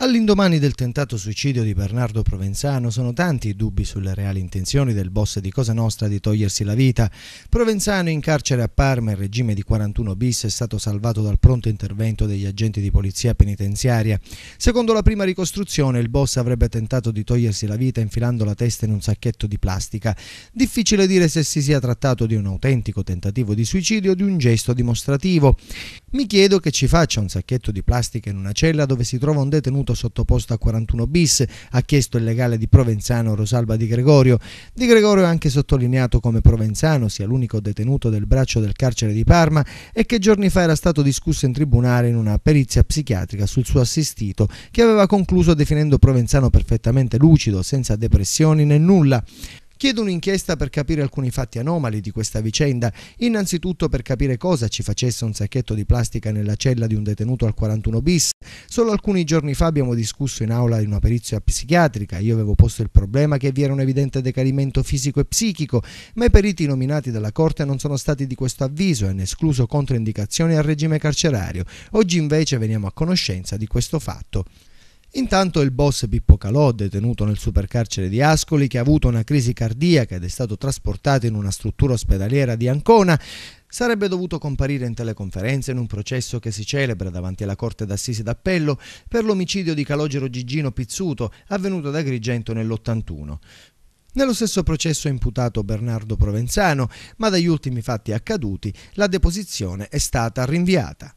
All'indomani del tentato suicidio di Bernardo Provenzano sono tanti i dubbi sulle reali intenzioni del boss di Cosa Nostra di togliersi la vita. Provenzano in carcere a Parma in regime di 41 bis è stato salvato dal pronto intervento degli agenti di polizia penitenziaria. Secondo la prima ricostruzione il boss avrebbe tentato di togliersi la vita infilando la testa in un sacchetto di plastica. Difficile dire se si sia trattato di un autentico tentativo di suicidio o di un gesto dimostrativo. Mi chiedo che ci faccia un sacchetto di plastica in una cella dove si trova un detenuto detenuto sottoposto a 41 bis, ha chiesto il legale di Provenzano Rosalba Di Gregorio. Di Gregorio ha anche sottolineato come Provenzano sia l'unico detenuto del braccio del carcere di Parma e che giorni fa era stato discusso in tribunale in una perizia psichiatrica sul suo assistito che aveva concluso definendo Provenzano perfettamente lucido, senza depressioni né nulla. Chiedo un'inchiesta per capire alcuni fatti anomali di questa vicenda, innanzitutto per capire cosa ci facesse un sacchetto di plastica nella cella di un detenuto al 41 bis. Solo alcuni giorni fa abbiamo discusso in aula di una perizia psichiatrica, io avevo posto il problema che vi era un evidente decarimento fisico e psichico, ma i periti nominati dalla Corte non sono stati di questo avviso e hanno escluso controindicazioni al regime carcerario. Oggi invece veniamo a conoscenza di questo fatto. Intanto il boss Pippo Calò, detenuto nel supercarcere di Ascoli, che ha avuto una crisi cardiaca ed è stato trasportato in una struttura ospedaliera di Ancona, sarebbe dovuto comparire in teleconferenza in un processo che si celebra davanti alla Corte d'Assisi d'Appello per l'omicidio di Calogero Gigino Pizzuto avvenuto ad Agrigento nell'81. Nello stesso processo è imputato Bernardo Provenzano, ma dagli ultimi fatti accaduti la deposizione è stata rinviata.